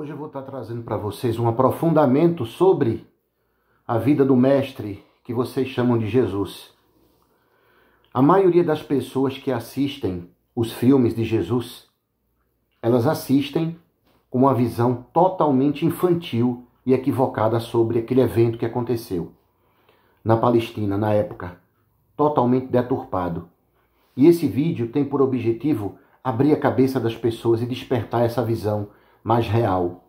Hoje eu vou estar trazendo para vocês um aprofundamento sobre a vida do Mestre que vocês chamam de Jesus. A maioria das pessoas que assistem os filmes de Jesus, elas assistem com uma visão totalmente infantil e equivocada sobre aquele evento que aconteceu na Palestina na época, totalmente deturpado. E esse vídeo tem por objetivo abrir a cabeça das pessoas e despertar essa visão mais real.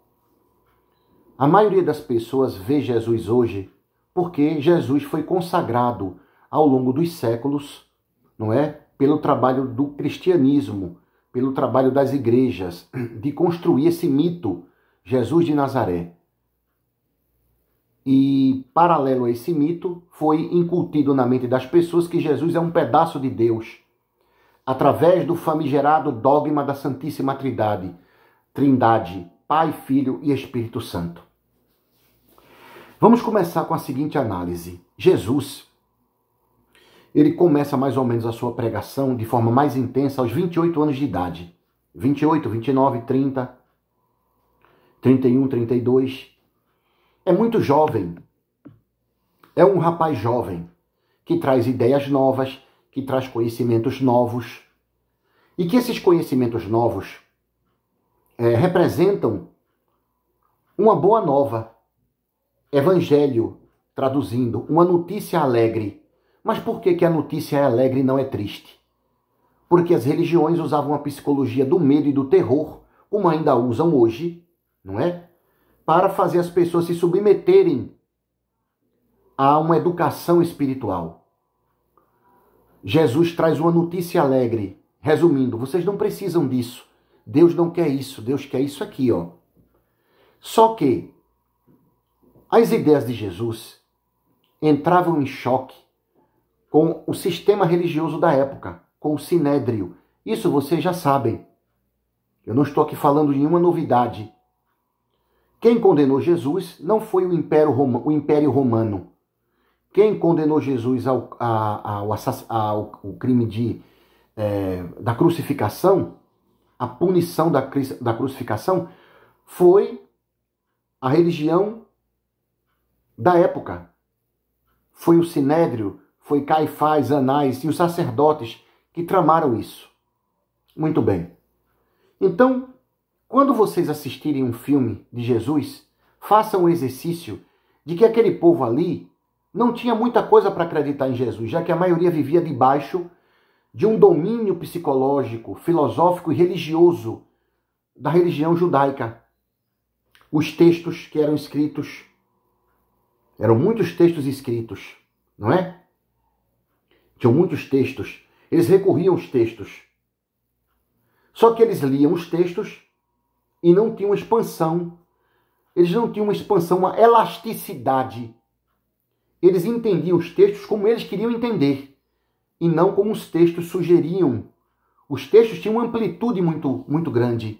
A maioria das pessoas vê Jesus hoje porque Jesus foi consagrado ao longo dos séculos, não é? Pelo trabalho do cristianismo, pelo trabalho das igrejas, de construir esse mito, Jesus de Nazaré. E, paralelo a esse mito, foi incutido na mente das pessoas que Jesus é um pedaço de Deus, através do famigerado dogma da Santíssima Trindade Trindade, Pai, Filho e Espírito Santo. Vamos começar com a seguinte análise. Jesus, ele começa mais ou menos a sua pregação de forma mais intensa aos 28 anos de idade. 28, 29, 30, 31, 32. É muito jovem. É um rapaz jovem que traz ideias novas, que traz conhecimentos novos. E que esses conhecimentos novos é, representam uma boa nova, evangelho, traduzindo, uma notícia alegre. Mas por que, que a notícia é alegre e não é triste? Porque as religiões usavam a psicologia do medo e do terror, como ainda usam hoje, não é? Para fazer as pessoas se submeterem a uma educação espiritual. Jesus traz uma notícia alegre. Resumindo, vocês não precisam disso. Deus não quer isso, Deus quer isso aqui, ó. Só que as ideias de Jesus entravam em choque com o sistema religioso da época, com o sinédrio. Isso vocês já sabem. Eu não estou aqui falando de nenhuma novidade. Quem condenou Jesus não foi o Império, Roma, o Império Romano. Quem condenou Jesus ao, ao, ao, ao crime de, é, da crucificação a punição da, da crucificação foi a religião da época. Foi o Sinédrio, foi Caifás, Anás e os sacerdotes que tramaram isso. Muito bem. Então, quando vocês assistirem um filme de Jesus, façam o exercício de que aquele povo ali não tinha muita coisa para acreditar em Jesus, já que a maioria vivia debaixo de um domínio psicológico, filosófico e religioso da religião judaica. Os textos que eram escritos, eram muitos textos escritos, não é? Tinham muitos textos. Eles recorriam aos textos. Só que eles liam os textos e não tinham expansão. Eles não tinham uma expansão, uma elasticidade. Eles entendiam os textos como eles queriam entender e não como os textos sugeriam. Os textos tinham uma amplitude muito, muito grande.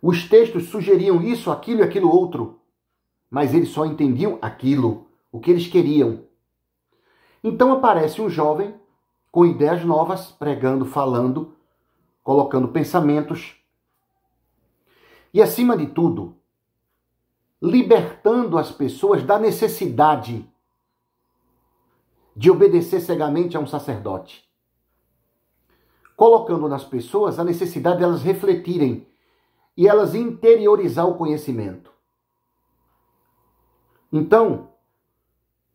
Os textos sugeriam isso, aquilo e aquilo outro, mas eles só entendiam aquilo, o que eles queriam. Então aparece um jovem com ideias novas, pregando, falando, colocando pensamentos. E acima de tudo, libertando as pessoas da necessidade de obedecer cegamente a um sacerdote, colocando nas pessoas a necessidade delas refletirem e elas interiorizar o conhecimento. Então,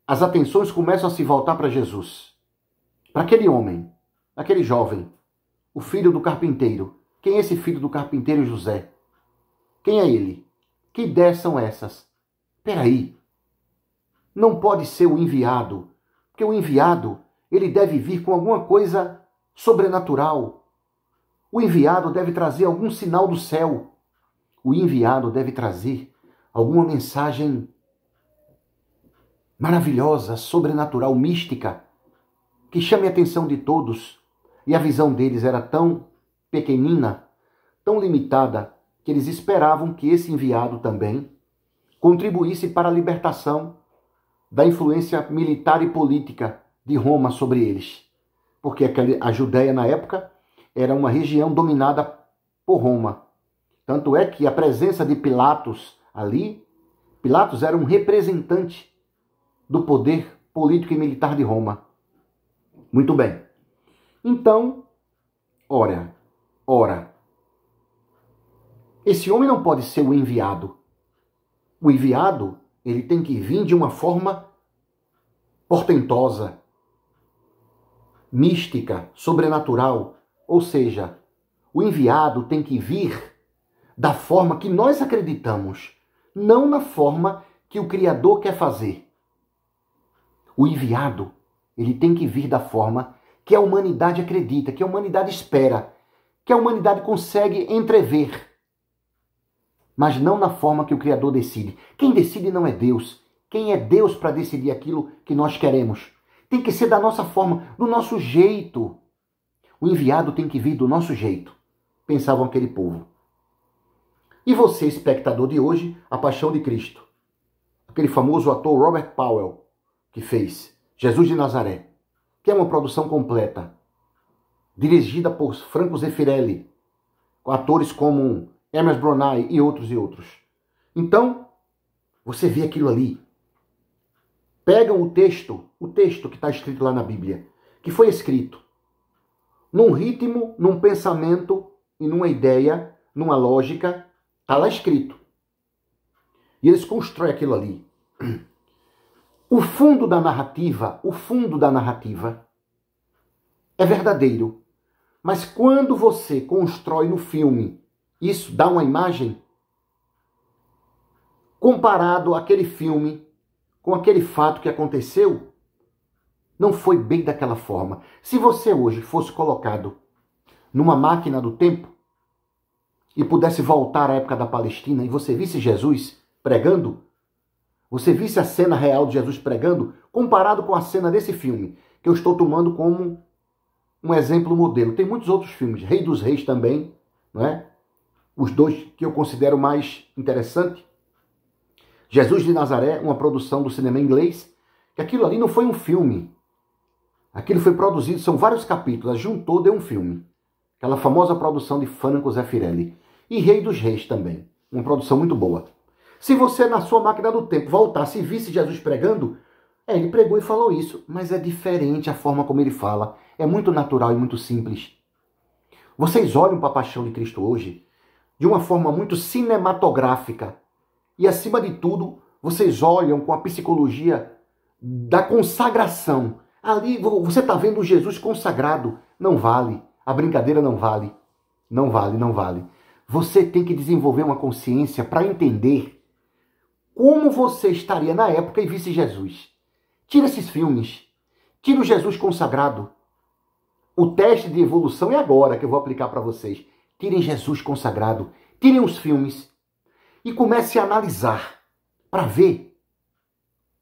as atenções começam a se voltar para Jesus, para aquele homem, aquele jovem, o filho do carpinteiro. Quem é esse filho do carpinteiro José? Quem é ele? Que ideias são essas? Peraí, não pode ser o enviado porque o enviado, ele deve vir com alguma coisa sobrenatural. O enviado deve trazer algum sinal do céu. O enviado deve trazer alguma mensagem maravilhosa, sobrenatural, mística, que chame a atenção de todos. E a visão deles era tão pequenina, tão limitada, que eles esperavam que esse enviado também contribuísse para a libertação da influência militar e política de Roma sobre eles. Porque a Judéia, na época, era uma região dominada por Roma. Tanto é que a presença de Pilatos ali, Pilatos era um representante do poder político e militar de Roma. Muito bem. Então, ora, ora, esse homem não pode ser o enviado. O enviado ele tem que vir de uma forma portentosa, mística, sobrenatural. Ou seja, o enviado tem que vir da forma que nós acreditamos, não na forma que o Criador quer fazer. O enviado, ele tem que vir da forma que a humanidade acredita, que a humanidade espera, que a humanidade consegue entrever mas não na forma que o Criador decide. Quem decide não é Deus. Quem é Deus para decidir aquilo que nós queremos? Tem que ser da nossa forma, do nosso jeito. O enviado tem que vir do nosso jeito, pensavam aquele povo. E você, espectador de hoje, A Paixão de Cristo? Aquele famoso ator Robert Powell, que fez Jesus de Nazaré, que é uma produção completa, dirigida por Franco Zeffirelli, com atores como Emerson Brunei e outros e outros. Então, você vê aquilo ali. Pegam o texto, o texto que está escrito lá na Bíblia, que foi escrito num ritmo, num pensamento e numa ideia, numa lógica, está lá escrito. E eles constroem aquilo ali. O fundo da narrativa, o fundo da narrativa é verdadeiro. Mas quando você constrói no filme isso dá uma imagem comparado aquele filme com aquele fato que aconteceu, não foi bem daquela forma. Se você hoje fosse colocado numa máquina do tempo e pudesse voltar à época da Palestina e você visse Jesus pregando, você visse a cena real de Jesus pregando, comparado com a cena desse filme, que eu estou tomando como um exemplo modelo. Tem muitos outros filmes, Rei dos Reis também, não é? os dois que eu considero mais interessante. Jesus de Nazaré, uma produção do cinema inglês, que aquilo ali não foi um filme. Aquilo foi produzido, são vários capítulos, juntou, deu um filme. Aquela famosa produção de Franco Zeffirelli. E Rei dos Reis também, uma produção muito boa. Se você, na sua máquina do tempo, voltasse e visse Jesus pregando, é, ele pregou e falou isso, mas é diferente a forma como ele fala. É muito natural e muito simples. Vocês olham para a paixão de Cristo hoje de uma forma muito cinematográfica. E acima de tudo, vocês olham com a psicologia da consagração. Ali você está vendo Jesus consagrado. Não vale. A brincadeira não vale. Não vale, não vale. Você tem que desenvolver uma consciência para entender como você estaria na época e visse Jesus. Tira esses filmes. Tira o Jesus consagrado. O teste de evolução é agora que eu vou aplicar para vocês tirem Jesus consagrado, tirem os filmes e comece a analisar para ver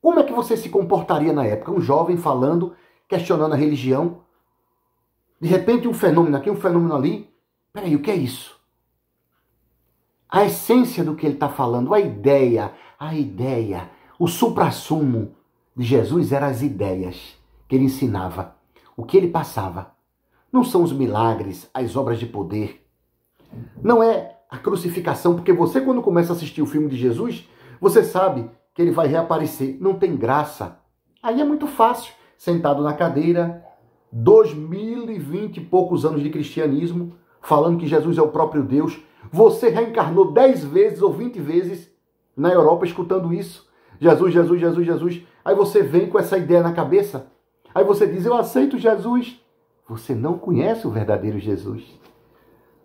como é que você se comportaria na época. Um jovem falando, questionando a religião, de repente um fenômeno aqui, um fenômeno ali. Peraí, o que é isso? A essência do que ele está falando, a ideia, a ideia, o suprassumo de Jesus eram as ideias que ele ensinava, o que ele passava. Não são os milagres, as obras de poder, não é a crucificação, porque você, quando começa a assistir o filme de Jesus, você sabe que ele vai reaparecer. Não tem graça. Aí é muito fácil. Sentado na cadeira, dois mil e vinte e poucos anos de cristianismo, falando que Jesus é o próprio Deus. Você reencarnou dez vezes ou vinte vezes na Europa escutando isso. Jesus, Jesus, Jesus, Jesus. Aí você vem com essa ideia na cabeça. Aí você diz: Eu aceito Jesus. Você não conhece o verdadeiro Jesus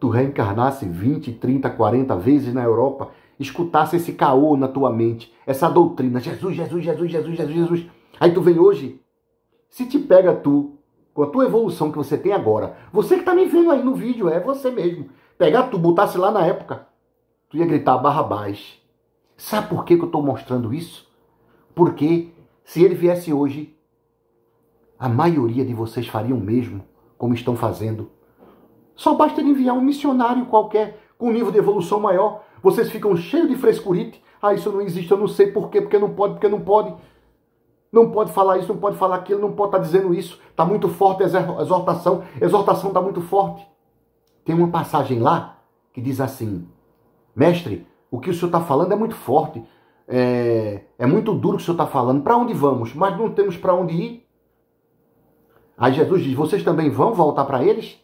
tu reencarnasse 20, 30, 40 vezes na Europa, escutasse esse caô na tua mente, essa doutrina, Jesus, Jesus, Jesus, Jesus, Jesus, Jesus. Aí tu vem hoje, se te pega tu, com a tua evolução que você tem agora, você que tá me vendo aí no vídeo, é você mesmo, pegar tu, botasse lá na época, tu ia gritar barra baixa. Sabe por que, que eu estou mostrando isso? Porque se ele viesse hoje, a maioria de vocês fariam o mesmo como estão fazendo só basta enviar um missionário qualquer com um nível de evolução maior. Vocês ficam cheios de frescurite. Ah, isso não existe, eu não sei por quê, porque não pode, porque não pode. Não pode falar isso, não pode falar aquilo, não pode estar tá dizendo isso. Está muito forte a exortação. exortação está muito forte. Tem uma passagem lá que diz assim: Mestre, o que o senhor está falando é muito forte. É, é, muito duro o que o senhor está falando. Para onde vamos? Mas não temos para onde ir. Aí Jesus diz: Vocês também vão voltar para eles?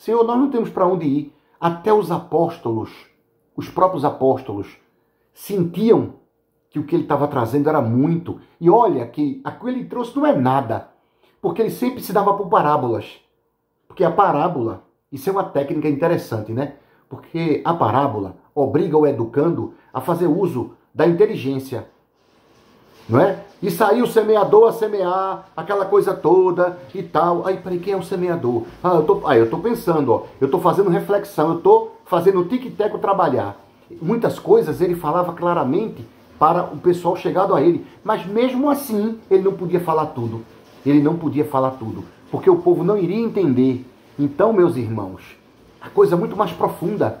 Senhor, nós não temos para onde ir. Até os apóstolos, os próprios apóstolos, sentiam que o que ele estava trazendo era muito. E olha que aquilo que ele trouxe não é nada, porque ele sempre se dava por parábolas. Porque a parábola, isso é uma técnica interessante, né? Porque a parábola obriga o educando a fazer uso da inteligência não é? E saiu o semeador a semear, aquela coisa toda e tal. Aí, peraí, quem é o semeador? Ah, eu tô, eu tô pensando, ó, eu tô fazendo reflexão, eu tô fazendo o tic-teco trabalhar. Muitas coisas ele falava claramente para o pessoal chegado a ele, mas mesmo assim ele não podia falar tudo. Ele não podia falar tudo, porque o povo não iria entender. Então, meus irmãos, a coisa é muito mais profunda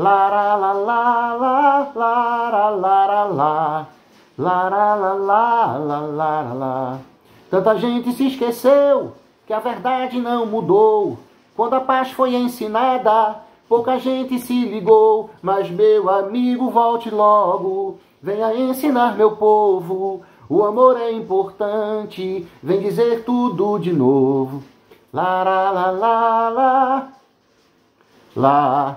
Lara la la la lara lara la lara la la la lara la Tanta gente se esqueceu que a verdade não mudou. Quando a paz foi ensinada, pouca gente se ligou. Mas meu amigo, volte logo, venha ensinar meu povo. O amor é importante, vem dizer tudo de novo. Lara la la la la.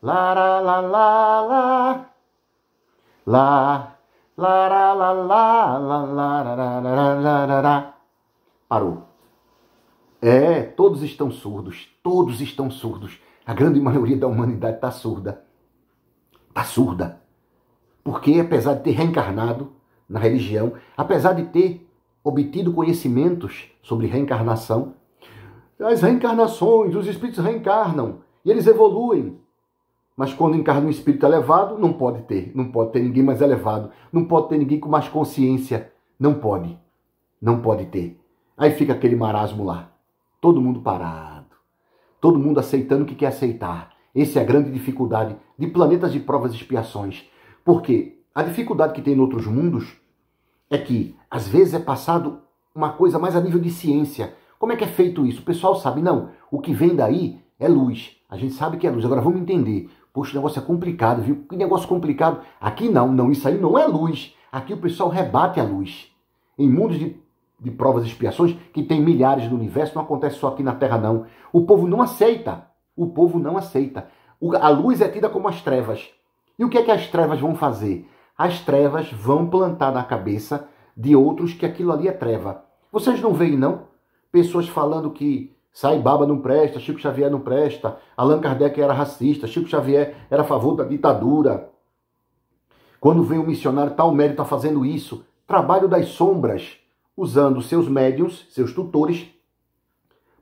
La la la la la. La. La la la la la la la la la la Parou. É, todos estão surdos, todos estão surdos. A grande maioria da humanidade está surda. Está surda. Porque, apesar de ter reencarnado na religião, apesar de ter obtido conhecimentos sobre reencarnação, as reencarnações, os espíritos reencarnam e eles evoluem. Mas quando encarna um espírito elevado, é não pode ter. Não pode ter ninguém mais elevado. Não pode ter ninguém com mais consciência. Não pode. Não pode ter. Aí fica aquele marasmo lá. Todo mundo parado. Todo mundo aceitando o que quer aceitar. Essa é a grande dificuldade de planetas de provas e expiações. Porque a dificuldade que tem em outros mundos é que, às vezes, é passado uma coisa mais a nível de ciência. Como é que é feito isso? O pessoal sabe, não. O que vem daí é luz. A gente sabe que é luz. Agora vamos entender Poxa, o negócio é complicado, viu? Que negócio complicado. Aqui não, não, isso aí não é luz. Aqui o pessoal rebate a luz. Em mundos de, de provas e expiações, que tem milhares no universo, não acontece só aqui na Terra, não. O povo não aceita. O povo não aceita. O, a luz é tida como as trevas. E o que é que as trevas vão fazer? As trevas vão plantar na cabeça de outros que aquilo ali é treva. Vocês não veem, não? Pessoas falando que Sai Baba não presta, Chico Xavier não presta, Allan Kardec era racista, Chico Xavier era a favor da ditadura. Quando vem um missionário, tal médio está fazendo isso. Trabalho das sombras, usando seus médiums, seus tutores,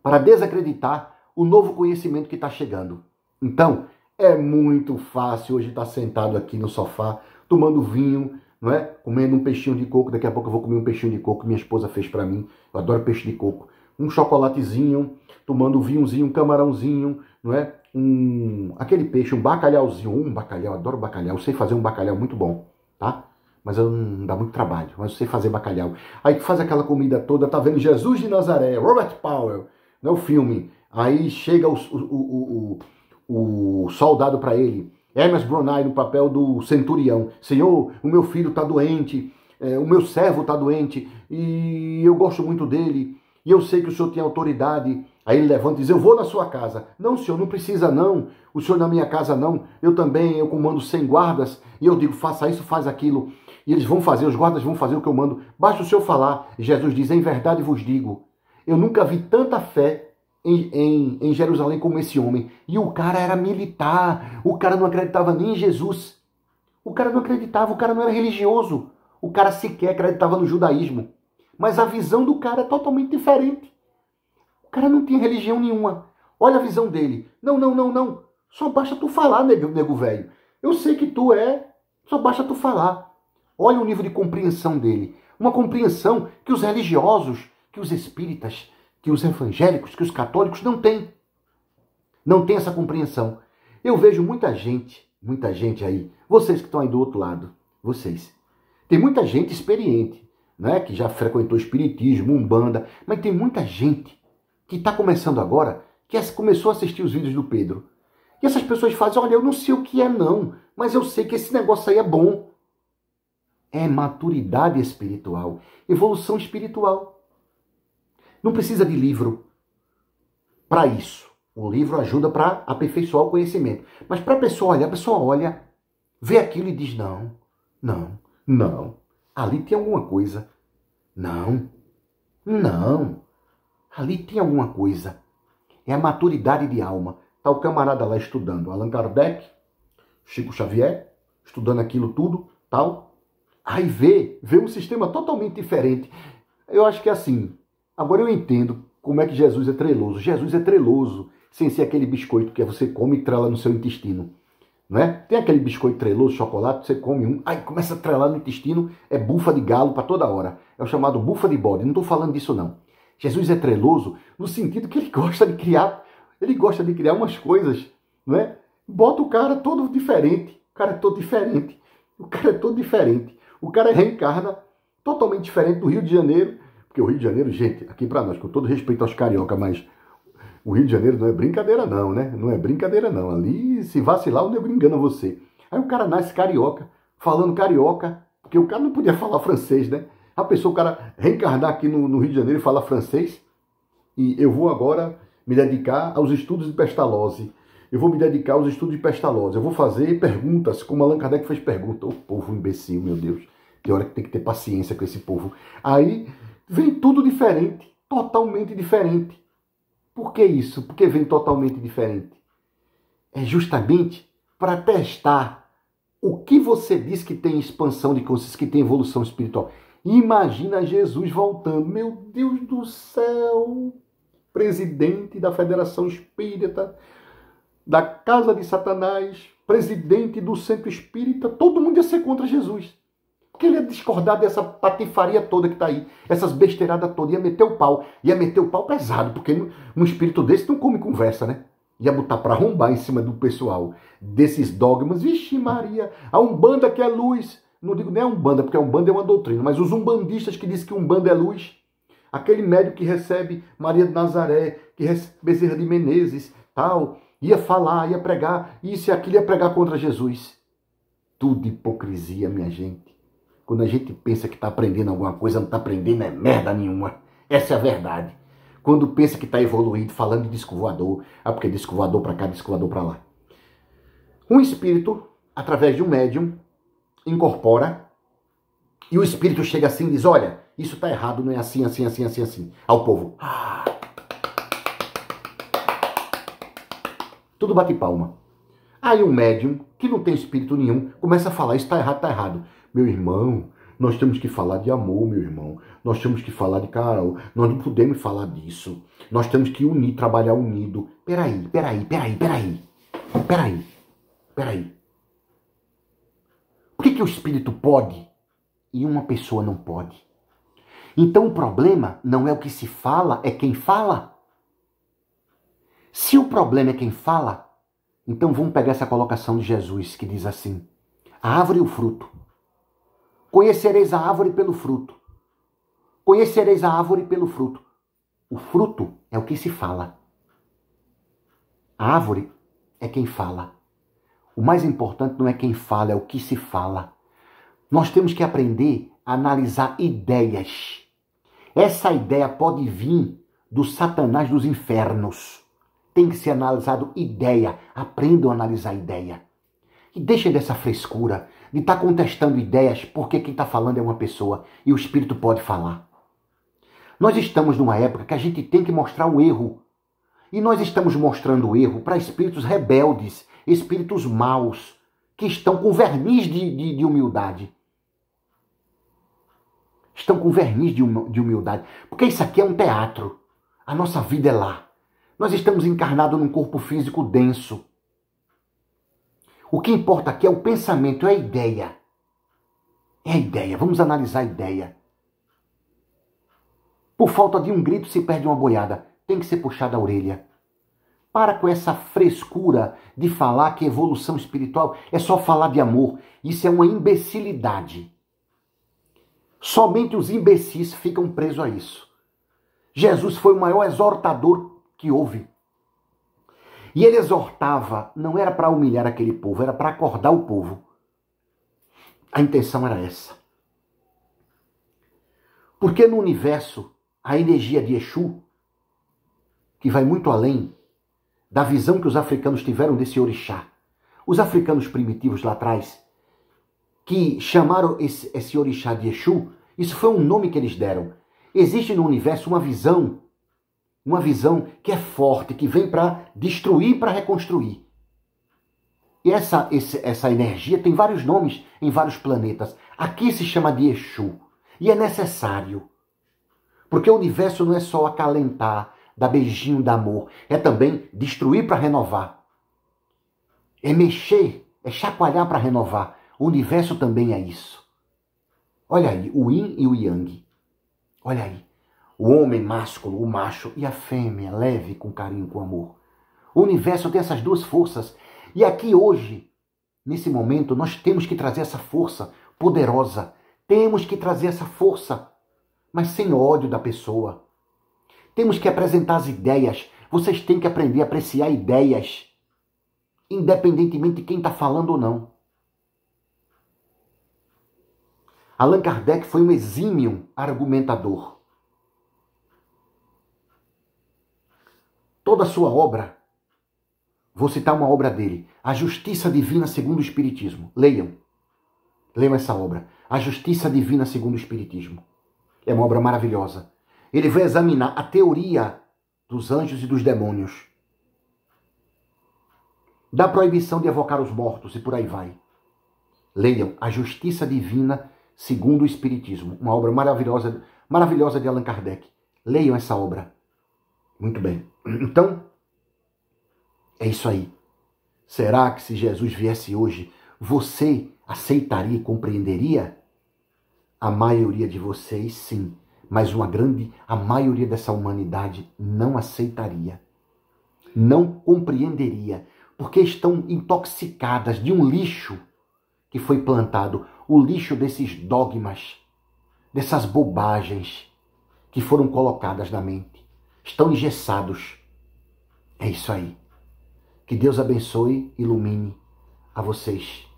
para desacreditar o novo conhecimento que está chegando. Então, é muito fácil hoje estar tá sentado aqui no sofá, tomando vinho, não é? Comendo um peixinho de coco. Daqui a pouco eu vou comer um peixinho de coco. que Minha esposa fez para mim. Eu adoro peixe de coco um chocolatezinho, tomando um vinhozinho, um camarãozinho, não é? Um, aquele peixe, um bacalhauzinho, um bacalhau, adoro bacalhau, sei fazer um bacalhau muito bom, tá? Mas eu, não dá muito trabalho, mas eu sei fazer bacalhau. Aí faz aquela comida toda, tá vendo Jesus de Nazaré, Robert Powell, não é o filme. Aí chega o, o, o, o soldado para ele, Hermes Brunei no papel do centurião. Senhor, o meu filho está doente, é, o meu servo está doente e eu gosto muito dele e eu sei que o senhor tem autoridade. Aí ele levanta e diz: Eu vou na sua casa. Não, senhor, não precisa não. O senhor na minha casa não. Eu também, eu comando sem guardas. E eu digo: Faça isso, faz aquilo. E eles vão fazer, os guardas vão fazer o que eu mando. Basta o senhor falar. Jesus diz: Em verdade vos digo. Eu nunca vi tanta fé em, em, em Jerusalém como esse homem. E o cara era militar. O cara não acreditava nem em Jesus. O cara não acreditava, o cara não era religioso. O cara sequer acreditava no judaísmo. Mas a visão do cara é totalmente diferente. O cara não tinha religião nenhuma. Olha a visão dele. Não, não, não, não. Só basta tu falar, nego, nego velho. Eu sei que tu é. Só basta tu falar. Olha o nível de compreensão dele. Uma compreensão que os religiosos, que os espíritas, que os evangélicos, que os católicos não têm. Não tem essa compreensão. Eu vejo muita gente, muita gente aí, vocês que estão aí do outro lado, vocês. Tem muita gente experiente, né, que já frequentou espiritismo, umbanda, mas tem muita gente que está começando agora, que começou a assistir os vídeos do Pedro. E essas pessoas fazem, olha, eu não sei o que é não, mas eu sei que esse negócio aí é bom. É maturidade espiritual, evolução espiritual. Não precisa de livro para isso. O livro ajuda para aperfeiçoar o conhecimento. Mas para a pessoa olhar, a pessoa olha, vê aquilo e diz: não, não, não, Ali tem alguma coisa. Não, não. Ali tem alguma coisa. É a maturidade de alma. Está o camarada lá estudando. Allan Kardec, Chico Xavier, estudando aquilo tudo, tal. Aí vê, vê um sistema totalmente diferente. Eu acho que é assim. Agora eu entendo como é que Jesus é treloso. Jesus é treloso sem ser aquele biscoito que você come e trela no seu intestino. Né? Tem aquele biscoito treloso, chocolate, você come um, aí começa a trelar no intestino, é bufa de galo para toda hora. É o chamado bufa de bode. Não estou falando disso não. Jesus é treloso no sentido que ele gosta de criar, ele gosta de criar umas coisas, não é? Bota o cara todo diferente, o cara é todo diferente, o cara é todo diferente, o cara reencarna totalmente diferente do Rio de Janeiro, porque o Rio de Janeiro, gente, aqui para nós, com todo respeito aos carioca, mas o Rio de Janeiro não é brincadeira, não, né? Não é brincadeira, não. Ali, se vacilar, o nego engana você. Aí o cara nasce carioca, falando carioca, porque o cara não podia falar francês, né? A pessoa, o cara reencarnar aqui no, no Rio de Janeiro e falar francês. E eu vou agora me dedicar aos estudos de pestalose. Eu vou me dedicar aos estudos de pestalose. Eu vou fazer perguntas, como Allan Kardec fez pergunta. Ô povo imbecil, meu Deus. Tem hora que tem que ter paciência com esse povo. Aí vem tudo diferente, totalmente diferente. Por que isso? Porque vem totalmente diferente. É justamente para testar o que você diz que tem expansão de consciência, que tem evolução espiritual. Imagina Jesus voltando. Meu Deus do céu! Presidente da Federação Espírita, da Casa de Satanás, presidente do Centro Espírita, todo mundo ia ser contra Jesus. Que ele ia discordar dessa patifaria toda que está aí, essas besteiradas todas, ia meter o pau, ia meter o pau pesado, porque num espírito desse não come conversa, né? Ia botar para arrombar em cima do pessoal desses dogmas. Vixe Maria, a Umbanda que é luz. Não digo nem a Umbanda, porque a Umbanda é uma doutrina, mas os umbandistas que dizem que Umbanda é luz, aquele médico que recebe Maria de Nazaré, que recebe Bezerra de Menezes, tal, ia falar, ia pregar, isso e aquilo ia pregar contra Jesus. Tudo hipocrisia, minha gente. Quando a gente pensa que está aprendendo alguma coisa, não está aprendendo é merda nenhuma. Essa é a verdade. Quando pensa que está evoluído, falando de disco voador, ah, porque disco voador para cá, disco voador para lá. Um espírito, através de um médium, incorpora e o espírito chega assim e diz: Olha, isso está errado, não é assim, assim, assim, assim, assim. Ao povo. Ah. Tudo bate palma. Aí o um médium, que não tem espírito nenhum, começa a falar: Isso está errado, está errado. Meu irmão, nós temos que falar de amor, meu irmão. Nós temos que falar de Carol. Nós não podemos falar disso. Nós temos que unir, trabalhar unido. Peraí, peraí, peraí, peraí. Peraí, peraí. Por que, que o espírito pode e uma pessoa não pode? Então o problema não é o que se fala, é quem fala. Se o problema é quem fala, então vamos pegar essa colocação de Jesus que diz assim: a árvore e o fruto. Conhecereis a árvore pelo fruto. Conhecereis a árvore pelo fruto. O fruto é o que se fala. A árvore é quem fala. O mais importante não é quem fala, é o que se fala. Nós temos que aprender a analisar ideias. Essa ideia pode vir do Satanás dos infernos. Tem que ser analisado ideia. Aprendam a analisar ideia. E deixem dessa frescura e está contestando ideias porque quem está falando é uma pessoa e o espírito pode falar. Nós estamos numa época que a gente tem que mostrar o erro. E nós estamos mostrando o erro para espíritos rebeldes, espíritos maus, que estão com verniz de, de, de humildade. Estão com verniz de, hum-, de humildade. Porque isso aqui é um teatro. A nossa vida é lá. Nós estamos encarnados num corpo físico denso. O que importa aqui é o pensamento, é a ideia. É a ideia. Vamos analisar a ideia. Por falta de um grito se perde uma boiada. Tem que ser puxada a orelha. Para com essa frescura de falar que é evolução espiritual é só falar de amor. Isso é uma imbecilidade. Somente os imbecis ficam presos a isso. Jesus foi o maior exortador que houve. E ele exortava, não era para humilhar aquele povo, era para acordar o povo. A intenção era essa. Porque no universo, a energia de Exu, que vai muito além da visão que os africanos tiveram desse orixá, os africanos primitivos lá atrás, que chamaram esse, esse orixá de Exu, isso foi um nome que eles deram. Existe no universo uma visão uma visão que é forte, que vem para destruir, para reconstruir. E essa, esse, essa energia tem vários nomes em vários planetas. Aqui se chama de Exu. E é necessário. Porque o universo não é só acalentar, dar beijinho, dar amor. É também destruir para renovar. É mexer, é chacoalhar para renovar. O universo também é isso. Olha aí, o Yin e o Yang. Olha aí. O homem másculo, o macho, e a fêmea, leve com carinho, com amor. O universo tem essas duas forças. E aqui hoje, nesse momento, nós temos que trazer essa força poderosa. Temos que trazer essa força, mas sem ódio da pessoa. Temos que apresentar as ideias. Vocês têm que aprender a apreciar ideias, independentemente de quem está falando ou não. Allan Kardec foi um exímio argumentador. toda a sua obra. Vou citar uma obra dele, A Justiça Divina segundo o Espiritismo. Leiam. Leiam essa obra, A Justiça Divina segundo o Espiritismo. É uma obra maravilhosa. Ele vai examinar a teoria dos anjos e dos demônios, da proibição de evocar os mortos e por aí vai. Leiam A Justiça Divina segundo o Espiritismo, uma obra maravilhosa, maravilhosa de Allan Kardec. Leiam essa obra. Muito bem. Então, é isso aí. Será que se Jesus viesse hoje, você aceitaria e compreenderia? A maioria de vocês sim, mas uma grande, a maioria dessa humanidade não aceitaria. Não compreenderia, porque estão intoxicadas de um lixo que foi plantado, o lixo desses dogmas, dessas bobagens que foram colocadas na mente estão engessados. É isso aí. Que Deus abençoe, ilumine a vocês.